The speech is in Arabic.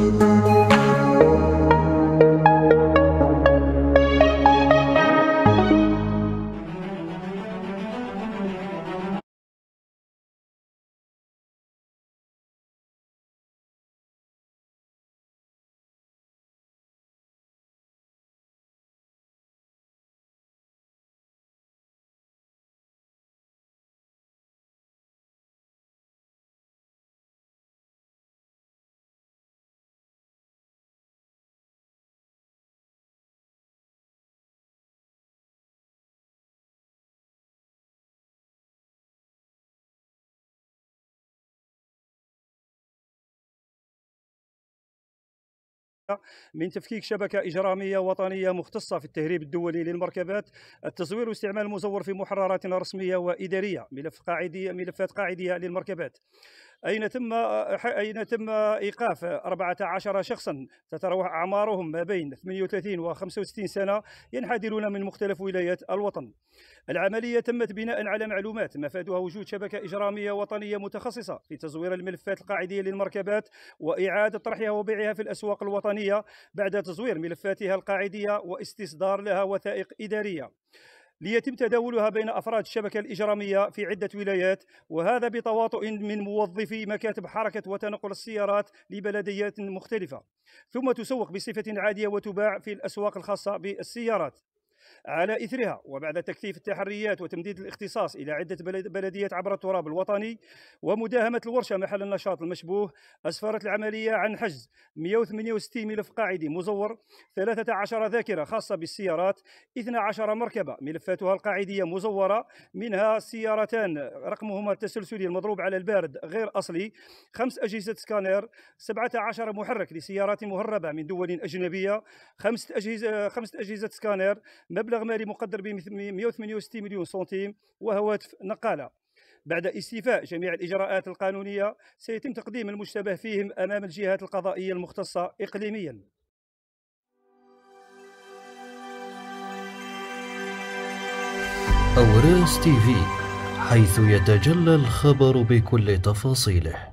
you. من تفكيك شبكة إجرامية وطنية مختصة في التهريب الدولي للمركبات التصوير واستعمال المزور في محررات رسمية وإدارية ملف قاعدية ملفات قاعدية للمركبات أين تم أين تم إيقاف 14 شخصا تتراوح أعمارهم ما بين 38 و 65 سنة ينحدرون من مختلف ولايات الوطن. العملية تمت بناء على معلومات مفادها وجود شبكة إجرامية وطنية متخصصة في تزوير الملفات القاعدية للمركبات وإعادة طرحها وبيعها في الأسواق الوطنية بعد تزوير ملفاتها القاعدية واستصدار لها وثائق إدارية. ليتم تداولها بين أفراد الشبكة الإجرامية في عدة ولايات وهذا بتواطؤ من موظفي مكاتب حركة وتنقل السيارات لبلديات مختلفة ثم تسوق بصفة عادية وتباع في الأسواق الخاصة بالسيارات على إثرها وبعد تكثيف التحريات وتمديد الاختصاص إلى عدة بلديات عبر التراب الوطني ومداهمة الورشة محل النشاط المشبوه أسفرت العملية عن حجز 168 ملف قاعدي مزور 13 ذاكرة خاصة بالسيارات 12 مركبة ملفاتها القاعدية مزورة منها سيارتان رقمهما التسلسلي المضروب على البارد غير أصلي خمس أجهزة سكانير 17 محرك لسيارات مهربة من دول أجنبية خمس أجهزة, خمس أجهزة سكانير مبلغ مالي مقدر ب 168 مليون سنتيم وهواتف نقاله بعد استيفاء جميع الإجراءات القانونية سيتم تقديم المشتبه فيهم أمام الجهات القضائية المختصة إقليميا أوراس تي في حيث يتجلى الخبر بكل تفاصيله